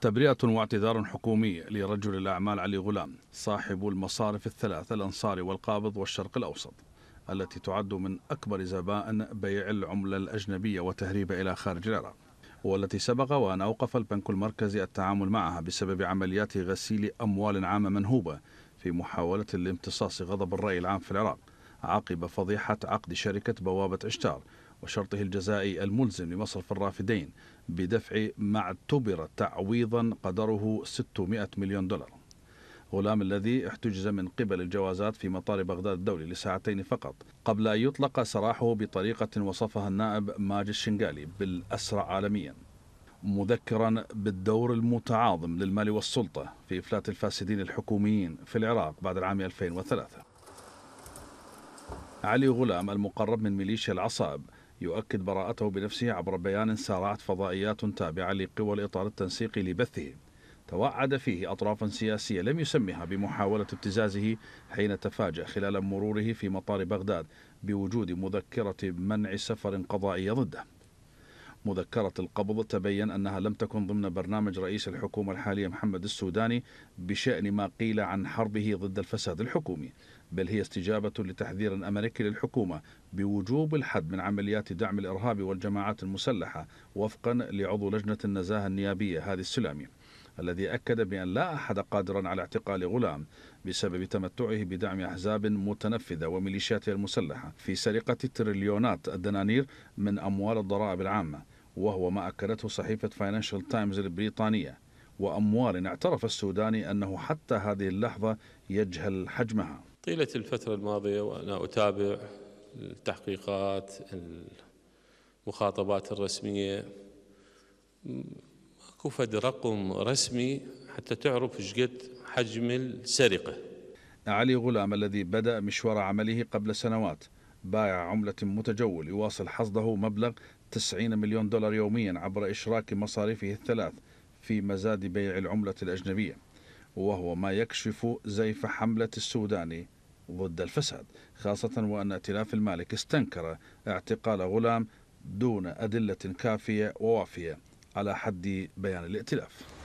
تبرئة واعتذار حكومي لرجل الأعمال علي غلام صاحب المصارف الثلاثة الأنصاري والقابض والشرق الأوسط التي تعد من أكبر زبائن بيع العملة الأجنبية وتهريبها إلى خارج العراق والتي سبق وأن أوقف البنك المركزي التعامل معها بسبب عمليات غسيل أموال عامة منهوبة في محاولة لامتصاص غضب الرأي العام في العراق عقب فضيحة عقد شركة بوابة عشتار وشرطه الجزائي الملزم لمصرف الرافدين بدفع ما اعتبر تعويضا قدره 600 مليون دولار غلام الذي احتجز من قبل الجوازات في مطار بغداد الدولي لساعتين فقط قبل أن يطلق سراحه بطريقة وصفها النائب ماجد الشنقالي بالأسرع عالميا مذكرا بالدور المتعاظم للمال والسلطة في إفلات الفاسدين الحكوميين في العراق بعد العام 2003 علي غلام المقرب من ميليشيا العصائب يؤكد براءته بنفسه عبر بيان سارعت فضائيات تابعة لقوى الإطار التنسيقي لبثه توعد فيه أطرافا سياسية لم يسمها بمحاولة ابتزازه حين تفاجأ خلال مروره في مطار بغداد بوجود مذكرة منع سفر قضائي ضده مذكرة القبض تبين أنها لم تكن ضمن برنامج رئيس الحكومة الحالية محمد السوداني بشأن ما قيل عن حربه ضد الفساد الحكومي بل هي استجابة لتحذير أمريكي للحكومة بوجوب الحد من عمليات دعم الإرهاب والجماعات المسلحة وفقا لعضو لجنة النزاهة النيابية هذه السلامي الذي أكد بأن لا أحد قادرا على اعتقال غلام بسبب تمتعه بدعم أحزاب متنفذة وميليشياتها المسلحة في سرقة تريليونات الدنانير من أموال الضرائب العامة وهو ما أكدته صحيفة فاينانشال تايمز البريطانية وأموال اعترف السوداني أنه حتى هذه اللحظة يجهل حجمها طيلة الفترة الماضية وأنا أتابع التحقيقات المخاطبات الرسمية ماكو فد رقم رسمي حتى تعرف ايش قد حجم السرقة علي غلام الذي بدأ مشوار عمله قبل سنوات بايع عملة متجول يواصل حصده مبلغ 90 مليون دولار يوميا عبر إشراك مصاريفه الثلاث في مزاد بيع العملة الأجنبية وهو ما يكشف زيف حملة السوداني ضد الفساد خاصة وأن ائتلاف المالك استنكر اعتقال غلام دون أدلة كافية ووافية على حد بيان الائتلاف